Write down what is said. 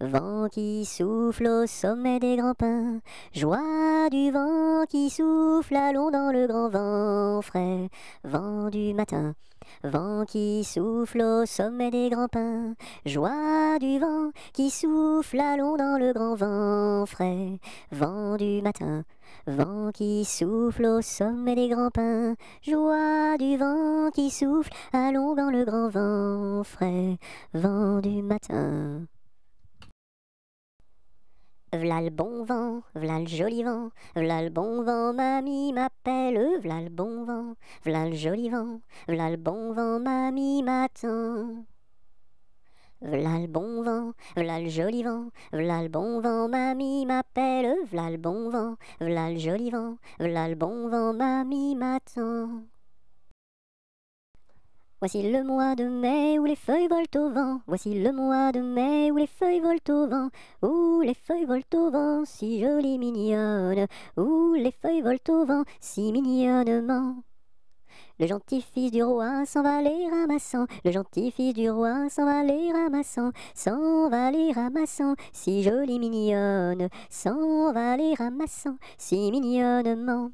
Vent qui souffle au sommet des grands pins, joie du vent qui souffle allons dans le grand vent frais, vent du matin. Vent qui souffle au sommet des grands pins, joie du vent qui souffle allons dans le grand vent frais, vent du matin. Vent qui souffle au sommet des grands pins, joie du vent qui souffle allons dans le grand vent frais, vent du matin. V'là le bon vent, v'là le joli vent, v'là le bon vent, mamie m'appelle, v'là le bon vent, v'là le joli vent, v'là le bon vent, mamie m'attend. V'là le bon vent, v'là le joli vent, v'là le bon vent, mamie m'appelle, v'là le bon vent, v'là le joli vent, v'là le bon vent, mamie m'attend. Voici le mois de mai où les feuilles volent au vent. Voici le mois de mai où les feuilles volent au vent. Où les feuilles volent au vent, si jolie mignonnes. Où les feuilles volent au vent, si mignonnement. Le gentil fils du roi s'en va les ramassant, le gentil fils du roi s'en va les ramassant, s'en va les ramassant, si jolie mignonne, s'en va les ramassant, si mignonnement.